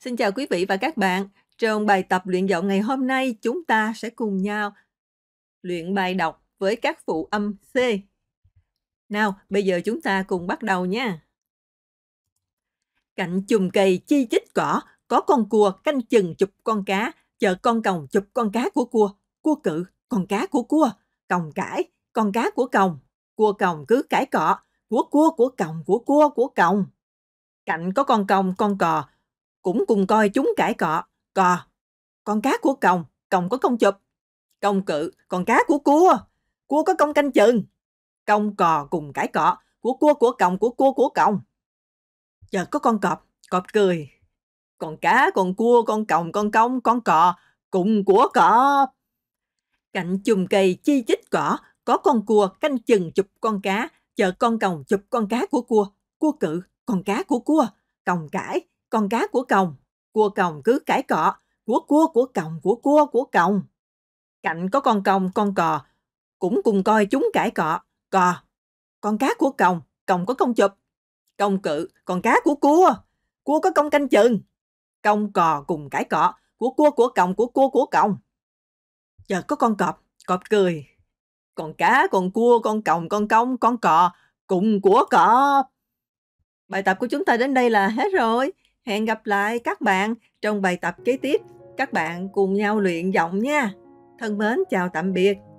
Xin chào quý vị và các bạn. Trong bài tập luyện giọng ngày hôm nay, chúng ta sẽ cùng nhau luyện bài đọc với các phụ âm C. Nào, bây giờ chúng ta cùng bắt đầu nha. Cạnh chùm cây chi chít cỏ, có con cua canh chừng chụp con cá, chờ con còng chụp con cá của cua, cua cự, con cá của cua, còng cãi, con cá của còng, cua còng cứ cãi cọ, của cua của còng của cua của còng. Cạnh có con còng, con cò, cũng cùng coi chúng cãi cọ, cò. Con cá của còng, còng có công chụp. Công cự, con cá của cua, cua có công canh chừng. Công cò cùng cãi cọ, của cua của còng, của cua của còng. Chợt có con cọp, cọp cười. Còn cá, con cua, con còng, con công con cò, cùng của cọp. Cạnh chùm cây chi chít cỏ, có con cua canh chừng chụp con cá, chợt con còng chụp con cá của cua, cua cự, con cá của cua, còng cãi, con cá của còng, cua còng cứ cãi cọ, của cua của còng, của cua của còng. Cạnh có con còng, con cò, cũng cùng coi chúng cãi cọ, cò. Con cá của còng, còng có công chụp, công cự, còn cá của cua, cua có công canh chừng. Công cò cùng cãi cọ, của cua của còng, của cua của còng. Chợt có con cọp, cọp cười. Còn cá, con cua, con còng, con công con cò, cùng của cọp. Bài tập của chúng ta đến đây là hết rồi. Hẹn gặp lại các bạn trong bài tập kế tiếp. Các bạn cùng nhau luyện giọng nha. Thân mến chào tạm biệt.